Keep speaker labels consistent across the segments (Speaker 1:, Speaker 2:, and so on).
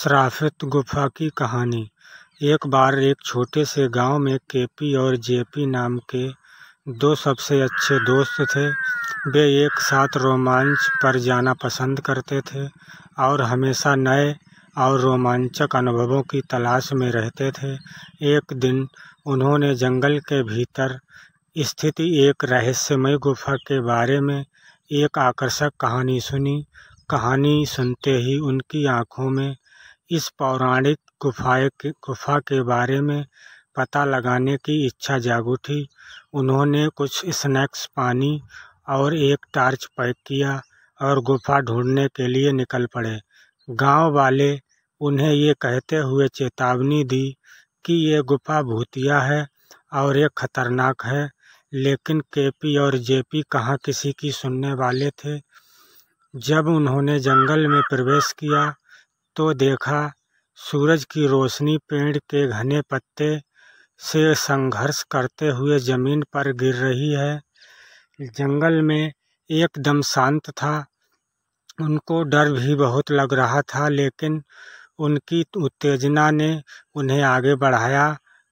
Speaker 1: श्राफित गुफा की कहानी एक बार एक छोटे से गांव में केपी और जेपी नाम के दो सबसे अच्छे दोस्त थे वे एक साथ रोमांच पर जाना पसंद करते थे और हमेशा नए और रोमांचक अनुभवों की तलाश में रहते थे एक दिन उन्होंने जंगल के भीतर स्थित एक रहस्यमय गुफा के बारे में एक आकर्षक कहानी सुनी कहानी सुनते ही उनकी आंखों में इस पौराणिक गुफाए के गुफा के बारे में पता लगाने की इच्छा जाग उठी उन्होंने कुछ स्नैक्स पानी और एक टार्च पैक किया और गुफा ढूंढने के लिए निकल पड़े गांव वाले उन्हें ये कहते हुए चेतावनी दी कि ये गुफा भूतिया है और ये खतरनाक है लेकिन केपी और जेपी कहाँ किसी की सुनने वाले थे जब उन्होंने जंगल में प्रवेश किया तो देखा सूरज की रोशनी पेड़ के घने पत्ते से संघर्ष करते हुए ज़मीन पर गिर रही है जंगल में एकदम शांत था उनको डर भी बहुत लग रहा था लेकिन उनकी उत्तेजना ने उन्हें आगे बढ़ाया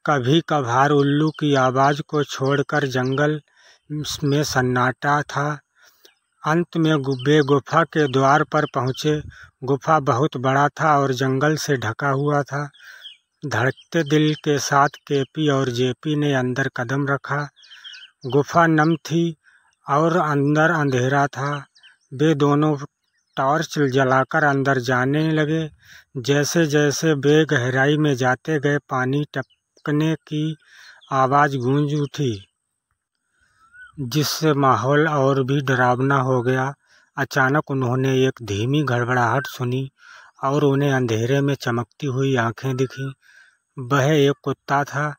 Speaker 1: कभी कभार उल्लू की आवाज़ को छोड़कर जंगल में सन्नाटा था अंत में गुब्बे गुफा के द्वार पर पहुँचे गुफा बहुत बड़ा था और जंगल से ढका हुआ था धड़कते दिल के साथ केपी और जेपी ने अंदर कदम रखा गुफा नम थी और अंदर अंधेरा था वे दोनों टॉर्च जलाकर अंदर जाने लगे जैसे जैसे वे गहराई में जाते गए पानी टपकने की आवाज़ गूंज उठी जिससे माहौल और भी डरावना हो गया अचानक उन्होंने एक धीमी घड़घड़ाहट सुनी और उन्हें अंधेरे में चमकती हुई आंखें दिखीं वह एक कुत्ता था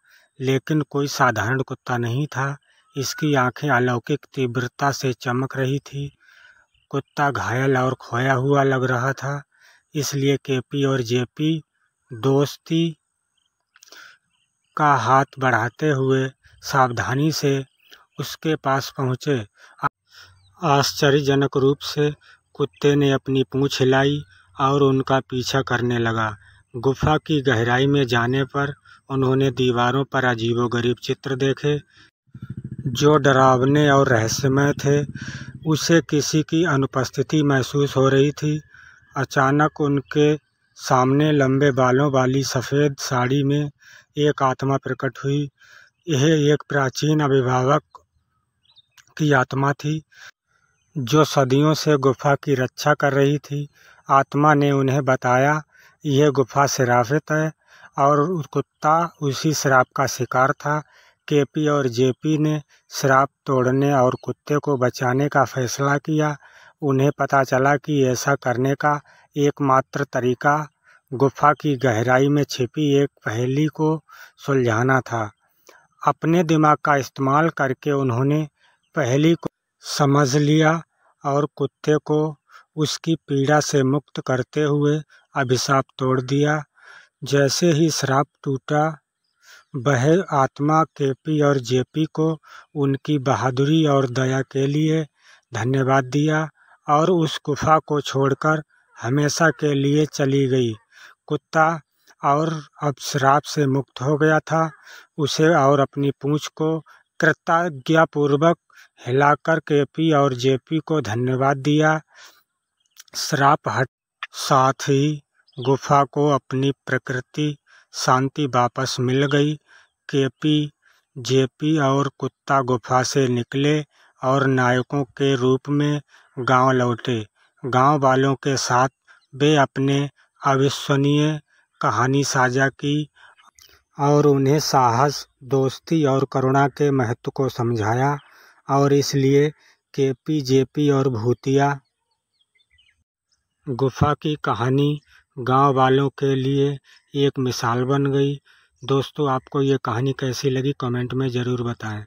Speaker 1: लेकिन कोई साधारण कुत्ता नहीं था इसकी आंखें अलौकिक तीव्रता से चमक रही थी कुत्ता घायल और खोया हुआ लग रहा था इसलिए केपी और जेपी दोस्ती का हाथ बढ़ाते हुए सावधानी से उसके पास पहुँचे आश्चर्यजनक रूप से कुत्ते ने अपनी पूँछ हिलाई और उनका पीछा करने लगा गुफा की गहराई में जाने पर उन्होंने दीवारों पर अजीबोगरीब चित्र देखे जो डरावने और रहस्यमय थे उसे किसी की अनुपस्थिति महसूस हो रही थी अचानक उनके सामने लंबे बालों वाली सफ़ेद साड़ी में एक आत्मा प्रकट हुई यह एक प्राचीन अभिभावक की आत्मा थी जो सदियों से गुफा की रक्षा कर रही थी आत्मा ने उन्हें बताया यह गुफा शराफत है और कुत्ता उसी शराब का शिकार था केपी और जेपी ने शराब तोड़ने और कुत्ते को बचाने का फैसला किया उन्हें पता चला कि ऐसा करने का एकमात्र तरीका गुफा की गहराई में छिपी एक पहेली को सुलझाना था अपने दिमाग का इस्तेमाल करके उन्होंने पहली को समझ लिया और कुत्ते को उसकी पीड़ा से मुक्त करते हुए अभिशाप तोड़ दिया जैसे ही श्राप टूटा वह आत्मा केपी और जेपी को उनकी बहादुरी और दया के लिए धन्यवाद दिया और उस गुफा को छोड़कर हमेशा के लिए चली गई कुत्ता और अब श्राप से मुक्त हो गया था उसे और अपनी पूँछ को कृतज्ञापूर्वक हिलाकर केपी और जेपी को धन्यवाद दिया श्राप हट साथ ही गुफा को अपनी प्रकृति शांति वापस मिल गई केपी जेपी और कुत्ता गुफा से निकले और नायकों के रूप में गांव लौटे गांव वालों के साथ वे अपने अविश्वसनीय कहानी साझा की और उन्हें साहस दोस्ती और करुणा के महत्व को समझाया और इसलिए के पी जे पी और भूतिया गुफा की कहानी गांव वालों के लिए एक मिसाल बन गई दोस्तों आपको ये कहानी कैसी लगी कमेंट में ज़रूर बताएं